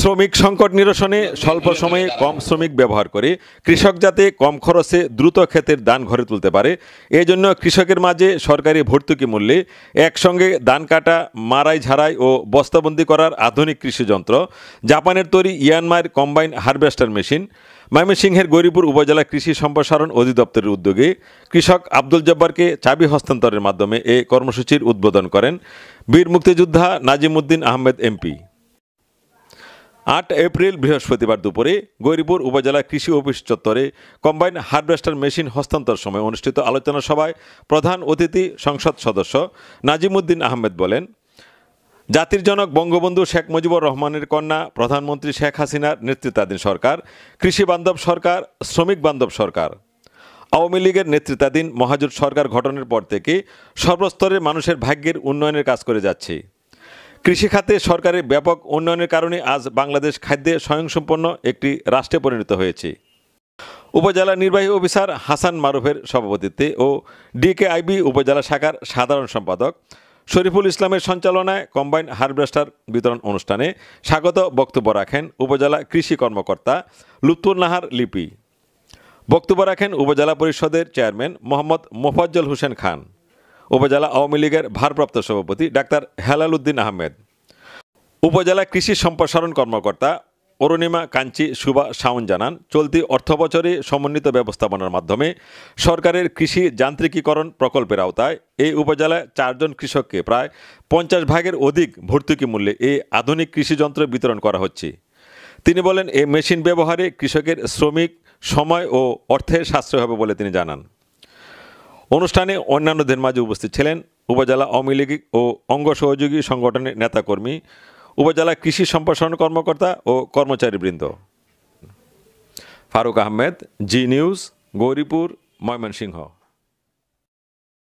শ্রমিক সংকট নিরসনে স্বল্প সময়ে কম শ্রমিক ব্যবহার করে কৃষক যাতে কম খরচে দ্রুত ক্ষেতের দান ঘরে তুলতে পারে এজন্য কৃষকের মাঝে সরকারি ভর্তুকি মূল্যে একসঙ্গে ধান কাটা মারাই ঝাড়াই ও বস্তাবন্দি করার আধুনিক কৃষিযন্ত্র জাপানের তৈরি ইয়ানমার কম্বাইন হারভেস্টার মেশিন ময়মনসিংহের গৌরীপুর উপজেলা কৃষি সম্প্রসারণ অধিদপ্তরের উদ্যোগে কৃষক আব্দুল জব্বারকে চাবি হস্তান্তরের মাধ্যমে এ কর্মসূচির উদ্বোধন করেন বীর মুক্তিযোদ্ধা নাজিম উদ্দিন আহমেদ এমপি আট এপ্রিল বৃহস্পতিবার দুপুরে গৌরীপুর উপজেলা কৃষি অফিস চত্বরে কম্বাইন হারভেস্টার মেশিন হস্তান্তর সময় অনুষ্ঠিত আলোচনা সভায় প্রধান অতিথি সংসদ সদস্য নাজিমুদ্দিন আহমেদ বলেন জাতির জনক বঙ্গবন্ধু শেখ মুজিবুর রহমানের কন্যা প্রধানমন্ত্রী শেখ হাসিনার নেতৃত্বাধীন সরকার কৃষি বান্ধব সরকার শ্রমিক বান্ধব সরকার আওয়ামী লীগের নেতৃত্বাধীন মহাজোট সরকার গঠনের পর থেকে সর্বস্তরের মানুষের ভাগ্যের উন্নয়নের কাজ করে যাচ্ছে খাতে সরকারের ব্যাপক উন্নয়নের কারণে আজ বাংলাদেশ খাদ্যে স্বয়ংসম্পন্ন একটি রাষ্ট্রে পরিণত হয়েছে উপজেলা নির্বাহী অফিসার হাসান মারুফের সভাপতিত্বে ও ডিকেআইবি উপজেলা শাখার সাধারণ সম্পাদক শরীফুল ইসলামের সঞ্চালনায় কম্বাইন হারভেস্টার বিতরণ অনুষ্ঠানে স্বাগত বক্তব্য রাখেন উপজেলা কৃষি কর্মকর্তা লুৎফুর নাহার লিপি বক্তব্য রাখেন উপজেলা পরিষদের চেয়ারম্যান মোহাম্মদ মোফাজ্জল হোসেন খান উপজেলা আওয়ামী লীগের ভারপ্রাপ্ত সভাপতি ডাক্তার হেলাল উদ্দিন আহমেদ উপজেলা কৃষি সম্প্রসারণ কর্মকর্তা অরুণিমা কাঞ্চি সুবা শাওন জানান চলতি অর্থবছরে সমন্বিত ব্যবস্থাপনার মাধ্যমে সরকারের কৃষি যান্ত্রিকীকরণ প্রকল্পের আওতায় এই উপজেলায় চারজন কৃষককে প্রায় পঞ্চাশ ভাগের অধিক ভর্তুকি মূল্যে এই আধুনিক কৃষিযন্ত্র বিতরণ করা হচ্ছে তিনি বলেন এই মেশিন ব্যবহারে কৃষকের শ্রমিক সময় ও অর্থের সাশ্রয় হবে বলে তিনি জানান অনুষ্ঠানে অন্যান্যদের মাঝে উপস্থিত ছিলেন উপজেলা আওয়ামী লীগ ও অঙ্গ সহযোগী সংগঠনের নেতাকর্মী উপজেলা কৃষি সম্প্রসারণ কর্মকর্তা ও কর্মচারীবৃন্দ ফারুক আহমেদ জি নিউজ গৌরীপুর ময়মনসিংহ